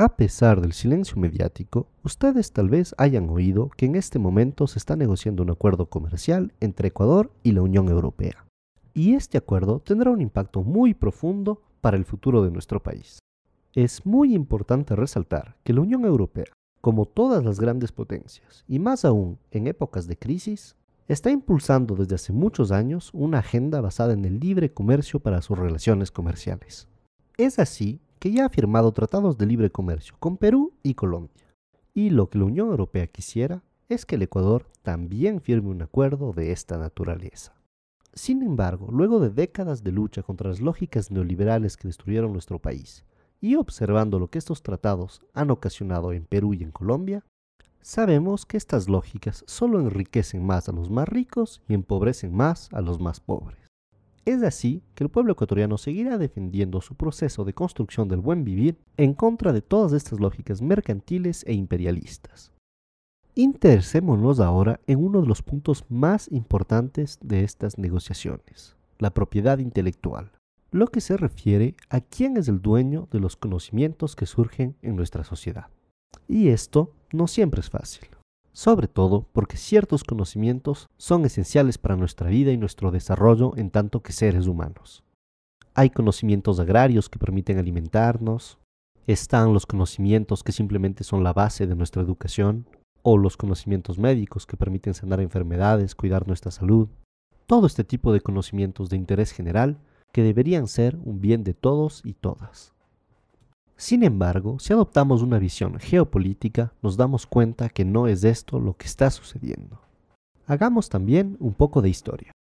A pesar del silencio mediático, ustedes tal vez hayan oído que en este momento se está negociando un acuerdo comercial entre Ecuador y la Unión Europea. Y este acuerdo tendrá un impacto muy profundo para el futuro de nuestro país. Es muy importante resaltar que la Unión Europea, como todas las grandes potencias, y más aún en épocas de crisis, está impulsando desde hace muchos años una agenda basada en el libre comercio para sus relaciones comerciales. Es así que ya ha firmado tratados de libre comercio con Perú y Colombia. Y lo que la Unión Europea quisiera es que el Ecuador también firme un acuerdo de esta naturaleza. Sin embargo, luego de décadas de lucha contra las lógicas neoliberales que destruyeron nuestro país, y observando lo que estos tratados han ocasionado en Perú y en Colombia, sabemos que estas lógicas solo enriquecen más a los más ricos y empobrecen más a los más pobres. Es así que el pueblo ecuatoriano seguirá defendiendo su proceso de construcción del buen vivir en contra de todas estas lógicas mercantiles e imperialistas. Intercémonos ahora en uno de los puntos más importantes de estas negociaciones, la propiedad intelectual, lo que se refiere a quién es el dueño de los conocimientos que surgen en nuestra sociedad. Y esto no siempre es fácil sobre todo porque ciertos conocimientos son esenciales para nuestra vida y nuestro desarrollo en tanto que seres humanos. Hay conocimientos agrarios que permiten alimentarnos, están los conocimientos que simplemente son la base de nuestra educación, o los conocimientos médicos que permiten sanar enfermedades, cuidar nuestra salud. Todo este tipo de conocimientos de interés general que deberían ser un bien de todos y todas. Sin embargo, si adoptamos una visión geopolítica, nos damos cuenta que no es esto lo que está sucediendo. Hagamos también un poco de historia.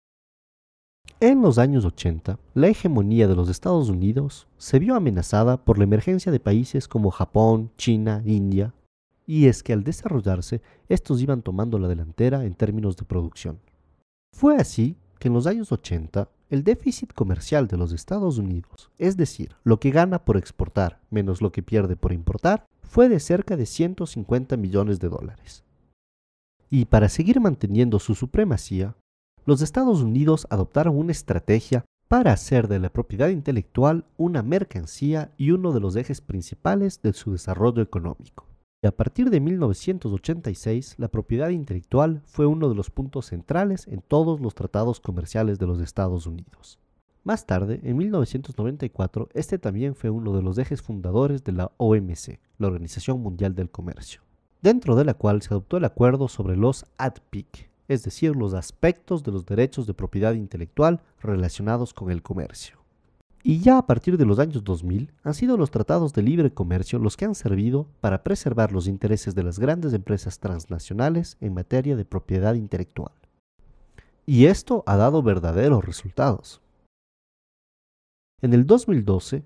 En los años 80, la hegemonía de los Estados Unidos se vio amenazada por la emergencia de países como Japón, China, India, y es que al desarrollarse, estos iban tomando la delantera en términos de producción. Fue así que en los años 80 el déficit comercial de los Estados Unidos, es decir, lo que gana por exportar menos lo que pierde por importar, fue de cerca de 150 millones de dólares. Y para seguir manteniendo su supremacía, los Estados Unidos adoptaron una estrategia para hacer de la propiedad intelectual una mercancía y uno de los ejes principales de su desarrollo económico a partir de 1986 la propiedad intelectual fue uno de los puntos centrales en todos los tratados comerciales de los Estados Unidos. Más tarde, en 1994, este también fue uno de los ejes fundadores de la OMC, la Organización Mundial del Comercio, dentro de la cual se adoptó el acuerdo sobre los ADPIC, es decir, los aspectos de los derechos de propiedad intelectual relacionados con el comercio. Y ya a partir de los años 2000 han sido los tratados de libre comercio los que han servido para preservar los intereses de las grandes empresas transnacionales en materia de propiedad intelectual. Y esto ha dado verdaderos resultados. En el 2012,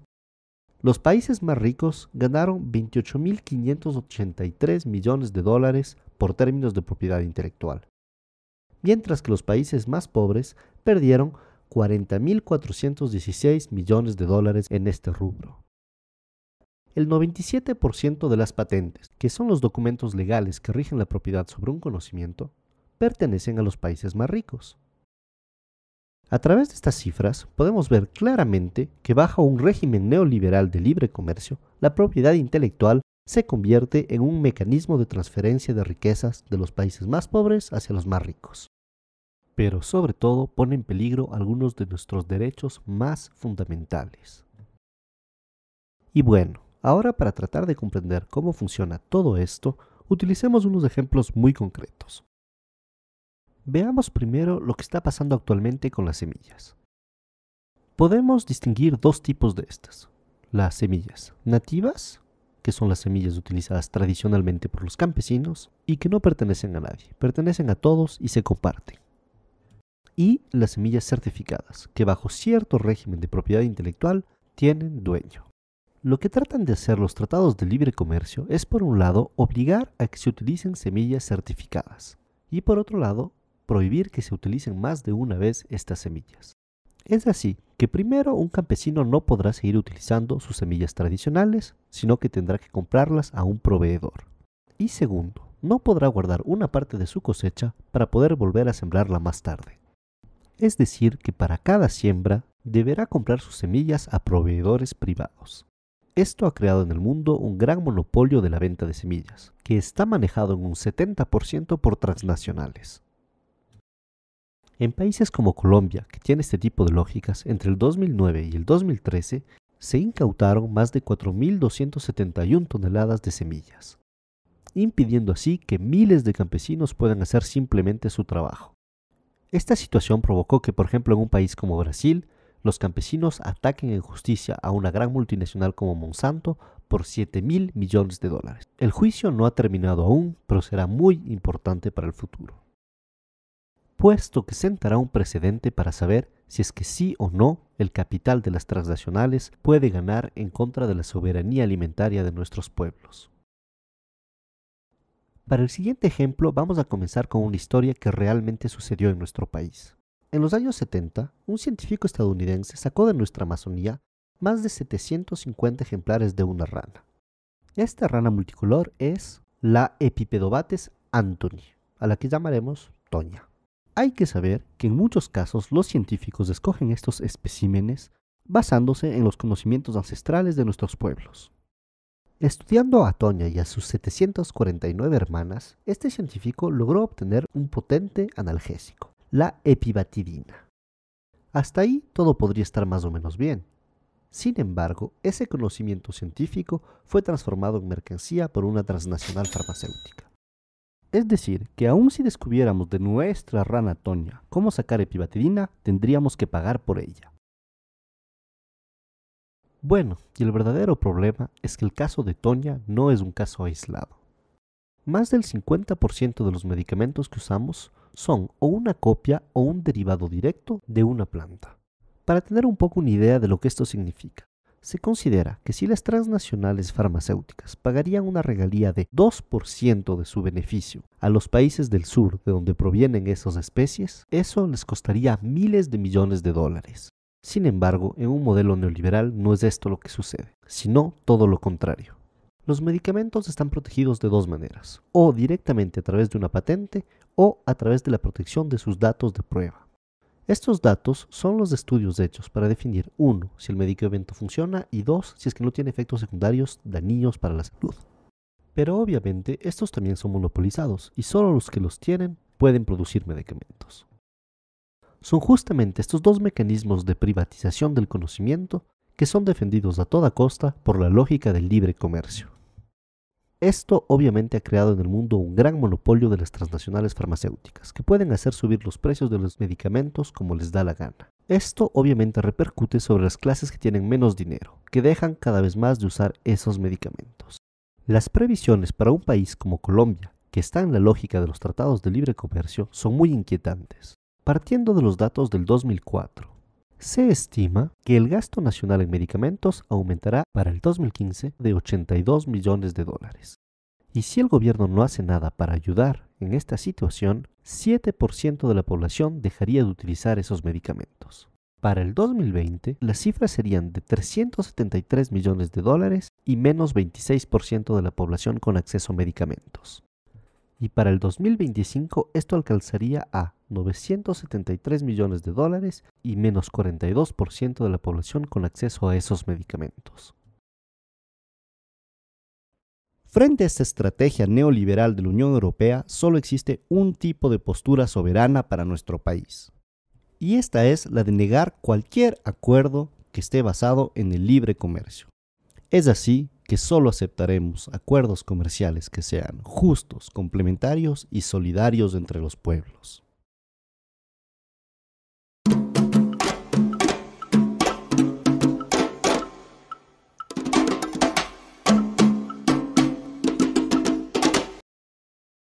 los países más ricos ganaron 28.583 millones de dólares por términos de propiedad intelectual, mientras que los países más pobres perdieron 40.416 millones de dólares en este rubro. El 97% de las patentes, que son los documentos legales que rigen la propiedad sobre un conocimiento, pertenecen a los países más ricos. A través de estas cifras podemos ver claramente que bajo un régimen neoliberal de libre comercio, la propiedad intelectual se convierte en un mecanismo de transferencia de riquezas de los países más pobres hacia los más ricos pero sobre todo pone en peligro algunos de nuestros derechos más fundamentales. Y bueno, ahora para tratar de comprender cómo funciona todo esto, utilicemos unos ejemplos muy concretos. Veamos primero lo que está pasando actualmente con las semillas. Podemos distinguir dos tipos de estas. Las semillas nativas, que son las semillas utilizadas tradicionalmente por los campesinos y que no pertenecen a nadie, pertenecen a todos y se comparten y las semillas certificadas, que bajo cierto régimen de propiedad intelectual tienen dueño. Lo que tratan de hacer los tratados de libre comercio es, por un lado, obligar a que se utilicen semillas certificadas y, por otro lado, prohibir que se utilicen más de una vez estas semillas. Es así que primero un campesino no podrá seguir utilizando sus semillas tradicionales, sino que tendrá que comprarlas a un proveedor. Y segundo, no podrá guardar una parte de su cosecha para poder volver a sembrarla más tarde es decir, que para cada siembra deberá comprar sus semillas a proveedores privados. Esto ha creado en el mundo un gran monopolio de la venta de semillas, que está manejado en un 70% por transnacionales. En países como Colombia, que tiene este tipo de lógicas, entre el 2009 y el 2013 se incautaron más de 4.271 toneladas de semillas, impidiendo así que miles de campesinos puedan hacer simplemente su trabajo. Esta situación provocó que, por ejemplo, en un país como Brasil, los campesinos ataquen en justicia a una gran multinacional como Monsanto por 7 mil millones de dólares. El juicio no ha terminado aún, pero será muy importante para el futuro. Puesto que sentará un precedente para saber si es que sí o no el capital de las transnacionales puede ganar en contra de la soberanía alimentaria de nuestros pueblos. Para el siguiente ejemplo vamos a comenzar con una historia que realmente sucedió en nuestro país. En los años 70, un científico estadounidense sacó de nuestra Amazonía más de 750 ejemplares de una rana. Esta rana multicolor es la Epipedobates anthony, a la que llamaremos Toña. Hay que saber que en muchos casos los científicos escogen estos especímenes basándose en los conocimientos ancestrales de nuestros pueblos. Estudiando a Toña y a sus 749 hermanas, este científico logró obtener un potente analgésico, la epibatidina. Hasta ahí todo podría estar más o menos bien. Sin embargo, ese conocimiento científico fue transformado en mercancía por una transnacional farmacéutica. Es decir, que aun si descubriéramos de nuestra rana Toña cómo sacar epibatidina, tendríamos que pagar por ella. Bueno, y el verdadero problema es que el caso de Toña no es un caso aislado. Más del 50% de los medicamentos que usamos son o una copia o un derivado directo de una planta. Para tener un poco una idea de lo que esto significa, se considera que si las transnacionales farmacéuticas pagarían una regalía de 2% de su beneficio a los países del sur de donde provienen esas especies, eso les costaría miles de millones de dólares. Sin embargo, en un modelo neoliberal no es esto lo que sucede, sino todo lo contrario. Los medicamentos están protegidos de dos maneras, o directamente a través de una patente o a través de la protección de sus datos de prueba. Estos datos son los estudios hechos para definir uno, si el medicamento funciona y dos, si es que no tiene efectos secundarios dañinos para la salud. Pero obviamente estos también son monopolizados y solo los que los tienen pueden producir medicamentos son justamente estos dos mecanismos de privatización del conocimiento que son defendidos a toda costa por la lógica del libre comercio. Esto obviamente ha creado en el mundo un gran monopolio de las transnacionales farmacéuticas, que pueden hacer subir los precios de los medicamentos como les da la gana. Esto obviamente repercute sobre las clases que tienen menos dinero, que dejan cada vez más de usar esos medicamentos. Las previsiones para un país como Colombia, que está en la lógica de los tratados de libre comercio, son muy inquietantes. Partiendo de los datos del 2004, se estima que el gasto nacional en medicamentos aumentará para el 2015 de 82 millones de dólares. Y si el gobierno no hace nada para ayudar en esta situación, 7% de la población dejaría de utilizar esos medicamentos. Para el 2020, las cifras serían de 373 millones de dólares y menos 26% de la población con acceso a medicamentos y para el 2025 esto alcanzaría a 973 millones de dólares y menos 42% de la población con acceso a esos medicamentos. Frente a esta estrategia neoliberal de la Unión Europea, solo existe un tipo de postura soberana para nuestro país. Y esta es la de negar cualquier acuerdo que esté basado en el libre comercio. Es así que solo aceptaremos acuerdos comerciales que sean justos, complementarios y solidarios entre los pueblos.